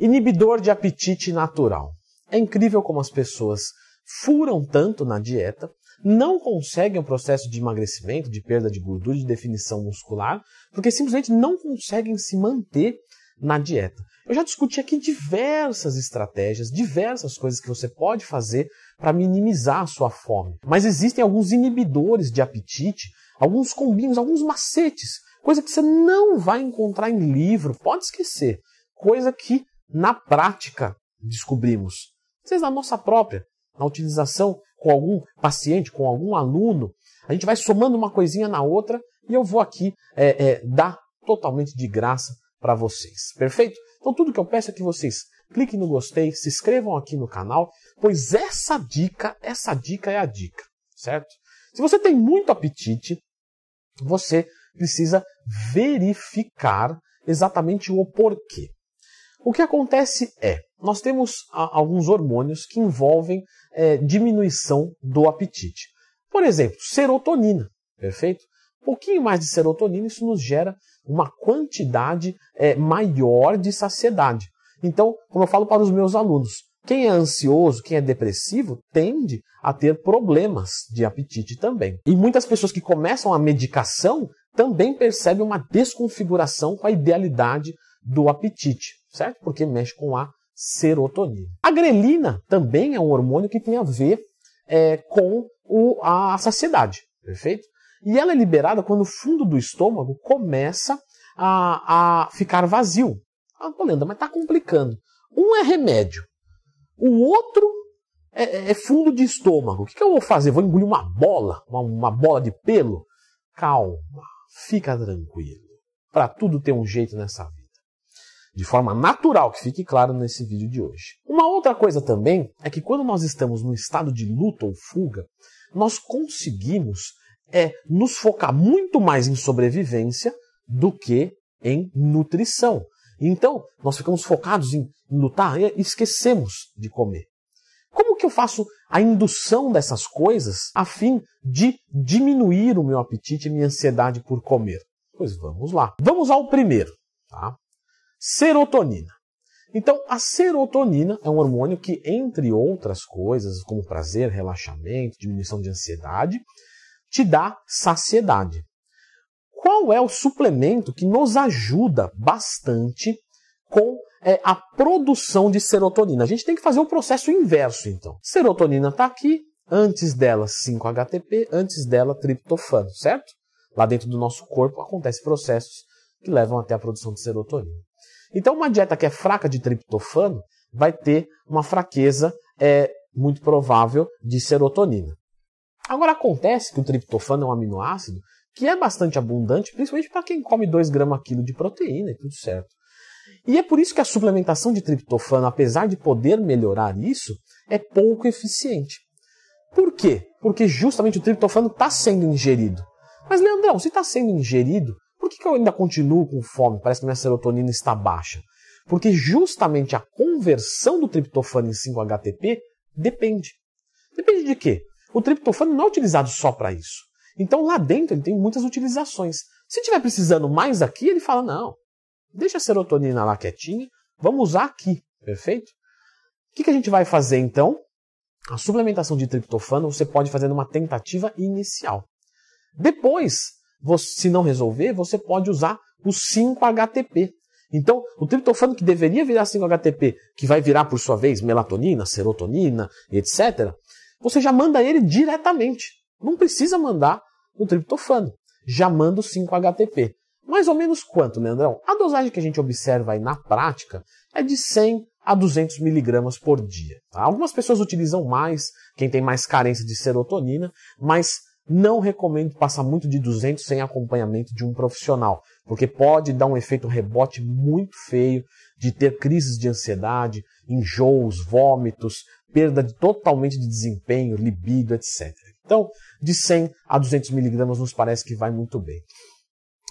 Inibidor de apetite natural. É incrível como as pessoas furam tanto na dieta, não conseguem o processo de emagrecimento, de perda de gordura, de definição muscular, porque simplesmente não conseguem se manter na dieta. Eu já discuti aqui diversas estratégias, diversas coisas que você pode fazer para minimizar a sua fome. Mas existem alguns inibidores de apetite, alguns combinhos, alguns macetes, coisa que você não vai encontrar em livro, pode esquecer. Coisa que na prática descobrimos, às vezes na nossa própria, na utilização com algum paciente, com algum aluno, a gente vai somando uma coisinha na outra e eu vou aqui é, é, dar totalmente de graça para vocês, perfeito? Então tudo que eu peço é que vocês cliquem no gostei, se inscrevam aqui no canal, pois essa dica, essa dica é a dica, certo? Se você tem muito apetite, você precisa verificar exatamente o porquê. O que acontece é, nós temos alguns hormônios que envolvem é, diminuição do apetite. Por exemplo, serotonina, perfeito? Um pouquinho mais de serotonina, isso nos gera uma quantidade é, maior de saciedade. Então, como eu falo para os meus alunos, quem é ansioso, quem é depressivo, tende a ter problemas de apetite também. E muitas pessoas que começam a medicação também percebem uma desconfiguração com a idealidade do apetite, certo? Porque mexe com a serotonina. A grelina também é um hormônio que tem a ver é, com o, a saciedade, perfeito? E ela é liberada quando o fundo do estômago começa a, a ficar vazio. Ah, Polenda, mas está complicando. Um é remédio, o outro é, é, é fundo de estômago. O que, que, eu vou fazer? Vou engolir uma bola, uma, uma bola de pelo? Calma, fica tranquilo. Para tudo ter um jeito nessa vida de forma natural, que fique claro nesse vídeo de hoje. Uma outra coisa também é que quando nós estamos no estado de luta ou fuga, nós conseguimos é nos focar muito mais em sobrevivência do que em nutrição. Então, nós ficamos focados em lutar e esquecemos de comer. Como que eu faço a indução dessas coisas a fim de diminuir o meu apetite e minha ansiedade por comer? Pois vamos lá. Vamos ao primeiro. Tá? Serotonina. Então, a serotonina é um hormônio que, entre outras coisas, como prazer, relaxamento, diminuição de ansiedade, te dá saciedade. Qual é o suplemento que nos ajuda bastante com é, a produção de serotonina? A gente tem que fazer o um processo inverso, então. Serotonina está aqui, antes dela 5-HTP, antes dela triptofano, certo? Lá dentro do nosso corpo acontecem processos que levam até a produção de serotonina. Então, uma dieta que é fraca de triptofano vai ter uma fraqueza é, muito provável de serotonina. Agora, acontece que o triptofano é um aminoácido que é bastante abundante, principalmente para quem come 2 gramas quilo de proteína e tudo certo. E é por isso que a suplementação de triptofano, apesar de poder melhorar isso, é pouco eficiente. Por quê? Porque justamente o triptofano está sendo ingerido. Mas, Leandrão, se está sendo ingerido, por que, que eu ainda continuo com fome? Parece que minha serotonina está baixa. Porque justamente a conversão do triptofano em 5-HTP depende. Depende de quê? O triptofano não é utilizado só para isso. Então lá dentro ele tem muitas utilizações. Se tiver precisando mais aqui, ele fala: não, deixa a serotonina lá quietinha, vamos usar aqui, perfeito? O que, que a gente vai fazer então? A suplementação de triptofano você pode fazer numa tentativa inicial. Depois, se não resolver, você pode usar o 5-HTP. Então, o triptofano que deveria virar 5-HTP, que vai virar por sua vez melatonina, serotonina, etc., você já manda ele diretamente. Não precisa mandar o triptofano. Já manda o 5-HTP. Mais ou menos quanto, Leandrão? A dosagem que a gente observa aí na prática é de 100 a 200 miligramas por dia. Tá? Algumas pessoas utilizam mais, quem tem mais carência de serotonina, mas não recomendo passar muito de 200 sem acompanhamento de um profissional, porque pode dar um efeito rebote muito feio de ter crises de ansiedade, enjoos, vômitos, perda de, totalmente de desempenho, libido, etc. Então, de 100 a 200 miligramas nos parece que vai muito bem.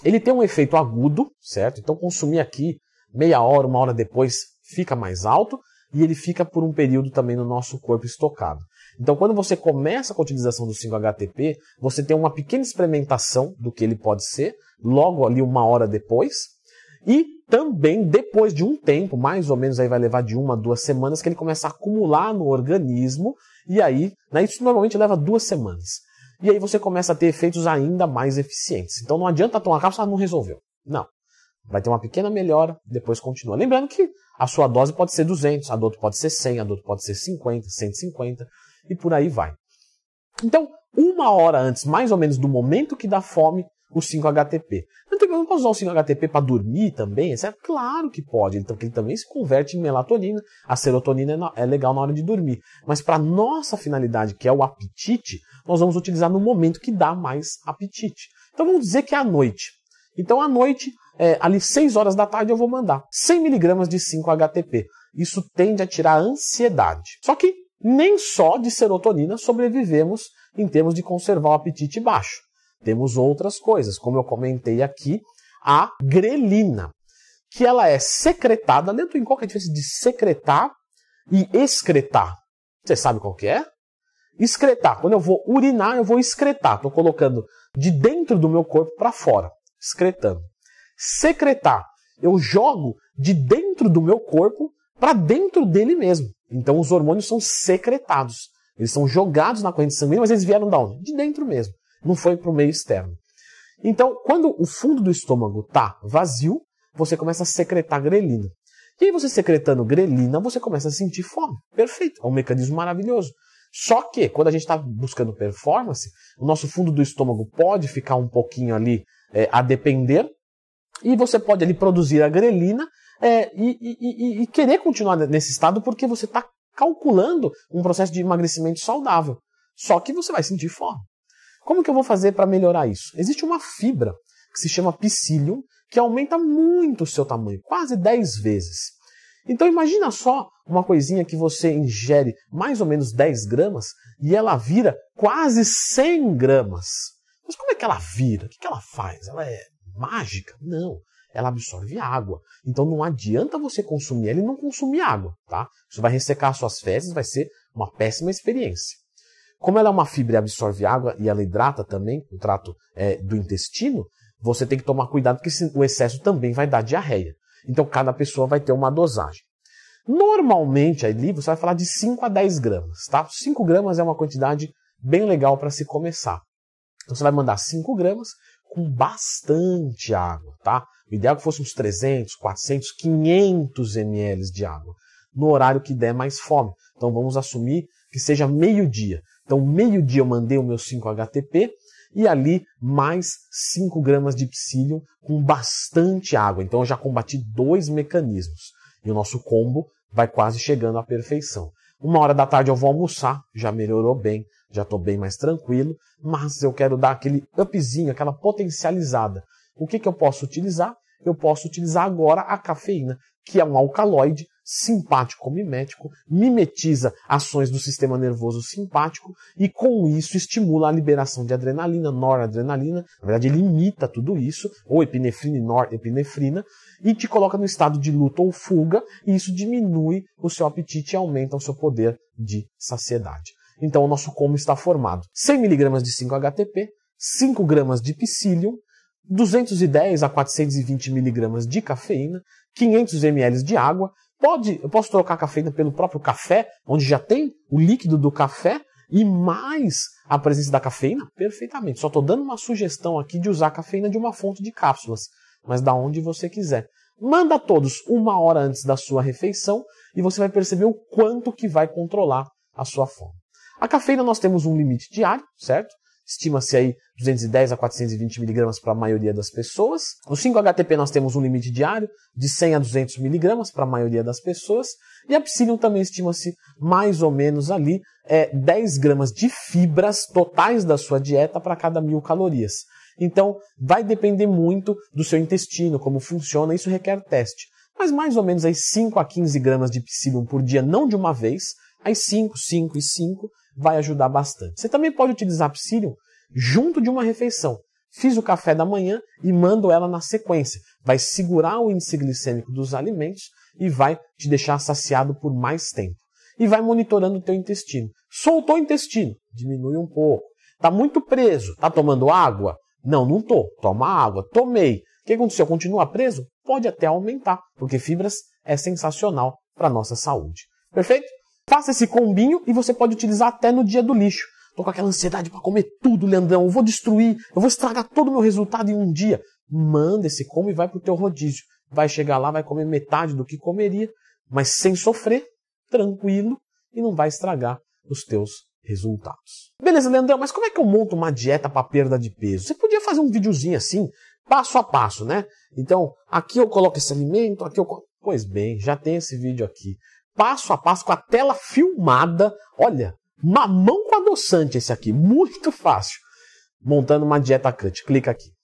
Ele tem um efeito agudo, certo? Então, consumir aqui meia hora, uma hora depois, fica mais alto e ele fica por um período também no nosso corpo estocado. Então, quando você começa com a utilização do 5-HTP, você tem uma pequena experimentação do que ele pode ser, logo ali uma hora depois, e também depois de um tempo, mais ou menos aí vai levar de uma a duas semanas, que ele começa a acumular no organismo, e aí, né, isso normalmente leva duas semanas. E aí você começa a ter efeitos ainda mais eficientes. Então não adianta tomar cápsula, ah, não resolveu. Não. Vai ter uma pequena melhora, depois continua. Lembrando que a sua dose pode ser 200, a do outro pode ser 100, a do outro pode ser 50, 150 e por aí vai. Então, uma hora antes, mais ou menos, do momento que dá fome, o 5-HTP. Não tem problema usar o 5-HTP para dormir também, é Claro que pode, então ele também se converte em melatonina. A serotonina é, é legal na hora de dormir. Mas para nossa finalidade, que é o apetite, nós vamos utilizar no momento que dá mais apetite. Então vamos dizer que é à noite. Então à noite, é, ali 6 horas da tarde, eu vou mandar 100 miligramas de 5-HTP. Isso tende a tirar ansiedade. Só que nem só de serotonina sobrevivemos em termos de conservar o apetite baixo. Temos outras coisas, como eu comentei aqui, a grelina, que ela é secretada, dentro em qual é a diferença de secretar e excretar? Você sabe qual que é? Excretar, quando eu vou urinar, eu vou excretar, estou colocando de dentro do meu corpo para fora, excretando. Secretar, eu jogo de dentro do meu corpo para dentro dele mesmo. Então os hormônios são secretados. Eles são jogados na corrente sanguínea, mas eles vieram da onde? De dentro mesmo. Não foi para o meio externo. Então, quando o fundo do estômago tá vazio, você começa a secretar grelina. E aí você secretando grelina, você começa a sentir fome. Perfeito, é um mecanismo maravilhoso. Só que quando a gente está buscando performance, o nosso fundo do estômago pode ficar um pouquinho ali é, a depender e você pode ali produzir a grelina é, e, e, e, querer continuar nesse estado porque você está calculando um processo de emagrecimento saudável. Só que você vai sentir fome. Como que eu vou fazer para melhorar isso? Existe uma fibra que se chama psyllium, que aumenta muito o seu tamanho, quase 10 vezes. Então imagina só uma coisinha que você ingere mais ou menos 10 gramas e ela vira quase 100 gramas. Mas como é que ela vira? O que ela faz? Ela é mágica? Não ela absorve água. Então não adianta você consumir ela e não consumir água, tá? Isso vai ressecar suas fezes, vai ser uma péssima experiência. Como ela é uma fibra e absorve água e ela hidrata também o trato é, do intestino, você tem que tomar cuidado porque o excesso também vai dar diarreia. Então cada pessoa vai ter uma dosagem. Normalmente ali você vai falar de 5 a 10 gramas, tá? 5 gramas é uma quantidade bem legal para se começar. Então você vai mandar 5 gramas com bastante água, tá? O ideal é que fosse uns 300, 400, 500 ml de água, no horário que der mais fome. Então vamos assumir que seja meio-dia. Então, meio-dia eu mandei o meu 5-HTP e ali mais 5 gramas de psyllium com bastante água. Então, eu já combati dois mecanismos e o nosso combo vai quase chegando à perfeição. Uma hora da tarde eu vou almoçar, já melhorou bem, já estou bem mais tranquilo, mas eu quero dar aquele upzinho, aquela potencializada. O que, que eu posso utilizar? Eu posso utilizar agora a cafeína, que é um alcaloide simpático mimético, mimetiza ações do sistema nervoso simpático e com isso estimula a liberação de adrenalina, noradrenalina, na verdade ele imita tudo isso, ou epinefrina e norepinefrina, e te coloca no estado de luta ou fuga, e isso diminui o seu apetite e aumenta o seu poder de saciedade. Então o nosso como está formado: 100 mg de 5-HTP, 5 gramas de psyllium, 210 a 420 miligramas de cafeína, 500 ml de água Pode, eu posso trocar a cafeína pelo próprio café, onde já tem o líquido do café e mais a presença da cafeína? Perfeitamente. Só estou dando uma sugestão aqui de usar a cafeína de uma fonte de cápsulas, mas da onde você quiser. Manda todos uma hora antes da sua refeição e você vai perceber o quanto que vai controlar a sua fome. A cafeína nós temos um limite diário, certo? estima-se aí 210 a 420 miligramas para a maioria das pessoas. No 5-HTP nós temos um limite diário de 100 a 200 miligramas para a maioria das pessoas. E a psyllium também estima-se mais ou menos ali é, 10 gramas de fibras totais da sua dieta para cada mil calorias. Então, vai depender muito do seu intestino, como funciona, isso requer teste. Mas mais ou menos aí 5 a 15 gramas de psyllium por dia, não de uma vez, aí 5, 5 e 5, vai ajudar bastante. Você também pode utilizar psyllium junto de uma refeição. Fiz o café da manhã e mando ela na sequência. Vai segurar o índice glicêmico dos alimentos e vai te deixar saciado por mais tempo. E vai monitorando o teu intestino. Soltou o intestino, diminui um pouco. Tá muito preso, tá tomando água? Não, não tô. Toma água. Tomei. O que aconteceu? Continua preso? Pode até aumentar, porque fibras é sensacional para nossa saúde. Perfeito? Faça esse combinho e você pode utilizar até no dia do lixo. Tô com aquela ansiedade para comer tudo, Leandrão. Eu vou destruir, eu vou estragar todo o meu resultado em um dia. Manda esse combo e vai pro teu rodízio. Vai chegar lá, vai comer metade do que comeria, mas sem sofrer, tranquilo, e não vai estragar os teus resultados. Beleza, Leandrão, mas como é que eu monto uma dieta para perda de peso? Você podia fazer um videozinho assim, passo a passo, né? Então, aqui eu coloco esse alimento, aqui eu. Pois bem, já tem esse vídeo aqui passo a passo, com a tela filmada. Olha, mamão com adoçante esse aqui, muito fácil. Montando uma dieta cut. Clica aqui.